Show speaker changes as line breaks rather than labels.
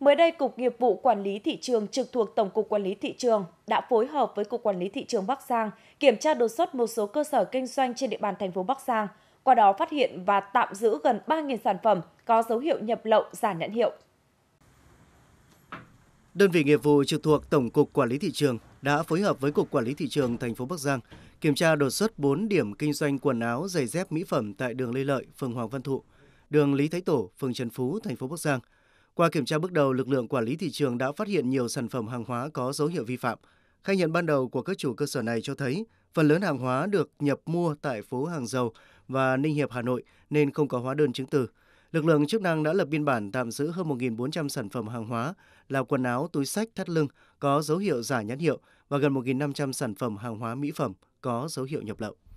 Mới đây, Cục Nghiệp vụ Quản lý Thị trường trực thuộc Tổng cục Quản lý Thị trường đã phối hợp với Cục Quản lý Thị trường Bắc Giang kiểm tra đột xuất một số cơ sở kinh doanh trên địa bàn thành phố Bắc Giang, qua đó phát hiện và tạm giữ gần 3.000 sản phẩm có dấu hiệu nhập lậu giả nhãn hiệu.
Đơn vị nghiệp vụ trực thuộc Tổng cục Quản lý thị trường đã phối hợp với Cục Quản lý thị trường thành phố Bắc Giang kiểm tra đột xuất 4 điểm kinh doanh quần áo, giày dép mỹ phẩm tại đường Lê Lợi, phường Hoàng Văn Thụ, đường Lý Thái Tổ, phường Trần Phú, thành phố Bắc Giang – qua kiểm tra bước đầu, lực lượng quản lý thị trường đã phát hiện nhiều sản phẩm hàng hóa có dấu hiệu vi phạm. Khai nhận ban đầu của các chủ cơ sở này cho thấy phần lớn hàng hóa được nhập mua tại phố Hàng Dầu và Ninh Hiệp Hà Nội nên không có hóa đơn chứng từ. Lực lượng chức năng đã lập biên bản tạm giữ hơn 1.400 sản phẩm hàng hóa là quần áo, túi sách, thắt lưng có dấu hiệu giả nhãn hiệu và gần 1.500 sản phẩm hàng hóa mỹ phẩm có dấu hiệu nhập lậu.